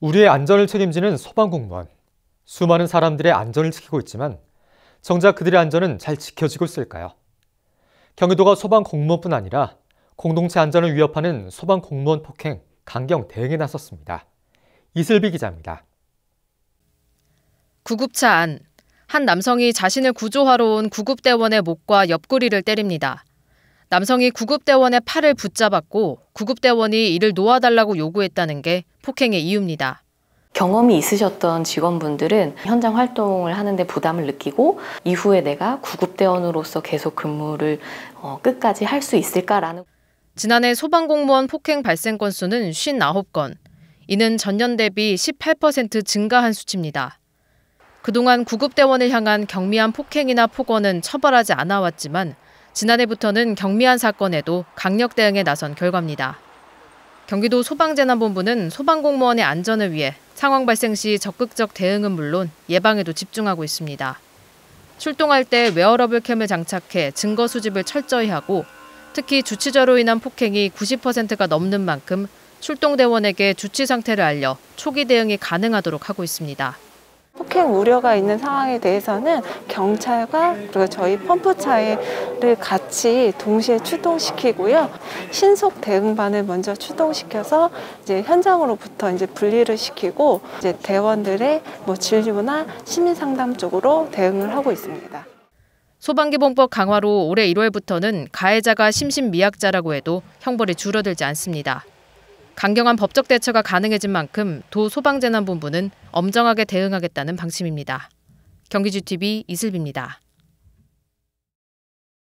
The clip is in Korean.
우리의 안전을 책임지는 소방공무원. 수많은 사람들의 안전을 지키고 있지만 정작 그들의 안전은 잘 지켜지고 있을까요? 경기도가 소방공무원뿐 아니라 공동체 안전을 위협하는 소방공무원 폭행, 강경 대응에 나섰습니다. 이슬비 기자입니다. 구급차 안, 한 남성이 자신을 구조하러 온 구급대원의 목과 옆구리를 때립니다. 남성이 구급대원의 팔을 붙잡았고 구급대원이 이를 놓아달라고 요구했다는 게 폭행의 이유입니다. 경험이 있으셨던 직원분들은 현장 활동을 하는데 부담을 느끼고 이후에 내가 구급대원으로서 계속 근무를 어, 끝까지 할 수 있을까라는 지난해 소방공무원 폭행 발생 건수는 59건, 이는 전년 대비 18% 증가한 수치입니다. 그동안 구급대원을 향한 경미한 폭행이나 폭언은 처벌하지 않아왔지만 지난해부터는 경미한 사건에도 강력 대응에 나선 결과입니다. 경기도 소방재난본부는 소방공무원의 안전을 위해 상황 발생 시 적극적 대응은 물론 예방에도 집중하고 있습니다. 출동할 때 웨어러블 캠을 장착해 증거 수집을 철저히 하고 특히 주치자로 인한 폭행이 90%가 넘는 만큼 출동 대원에게 주치 상태를 알려 초기 대응이 가능하도록 하고 있습니다. 폭행 우려가 있는 상황에 대해서는 경찰과 그리고 저희 펌프차를 같이 동시에 출동시키고요. 신속 대응반을 먼저 출동시켜서 이제 현장으로부터 이제 분리를 시키고 이제 대원들의 뭐 진료나 시민 상담 쪽으로 대응을 하고 있습니다. 소방기본법 강화로 올해 1월부터는 가해자가 심신미약자라고 해도 형벌이 줄어들지 않습니다. 강경한 법적 대처가 가능해진 만큼 도 소방재난본부는 엄정하게 대응하겠다는 방침입니다. 경기주TV 이슬비입니다.